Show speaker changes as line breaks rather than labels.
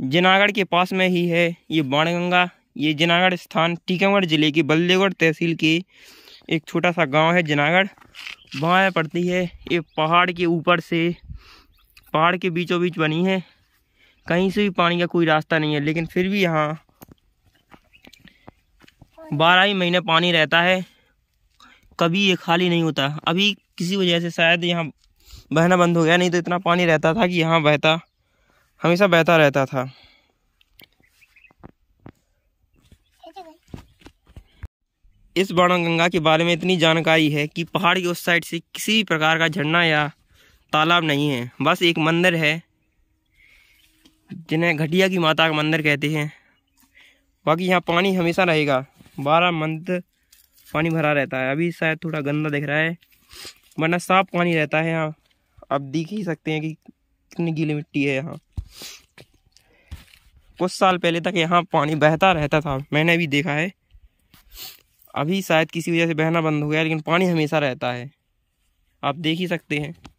जनागढ़ के पास में ही है ये बाणगंगा ये जनागढ़ स्थान टीकमगढ़ जिले की बल्देगढ़ तहसील के एक छोटा सा गांव है जनागढ़ वहाँ पड़ती है ये पहाड़ के ऊपर से पहाड़ के बीचों बीच बनी है कहीं से भी पानी का कोई रास्ता नहीं है लेकिन फिर भी यहाँ बारह ही महीने पानी रहता है कभी ये खाली नहीं होता अभी किसी वजह से शायद यहाँ बहना बंद हो गया नहीं तो इतना पानी रहता था कि यहाँ बहता हमेशा बहता रहता था इस गंगा के बारे में इतनी जानकारी है कि पहाड़ की उस साइड से किसी भी प्रकार का झरना या तालाब नहीं है बस एक मंदिर है जिन्हें घटिया की माता का मंदिर कहते हैं बाकी यहाँ पानी हमेशा रहेगा बारह मंथ पानी भरा रहता है अभी शायद थोड़ा गंदा दिख रहा है वरना साफ पानी रहता है यहाँ आप देख ही सकते हैं कि कितनी गीली मिट्टी है यहाँ कुछ साल पहले तक यहाँ पानी बहता रहता था मैंने भी देखा है अभी शायद किसी वजह से बहना बंद हो गया लेकिन पानी हमेशा रहता है आप देख ही सकते हैं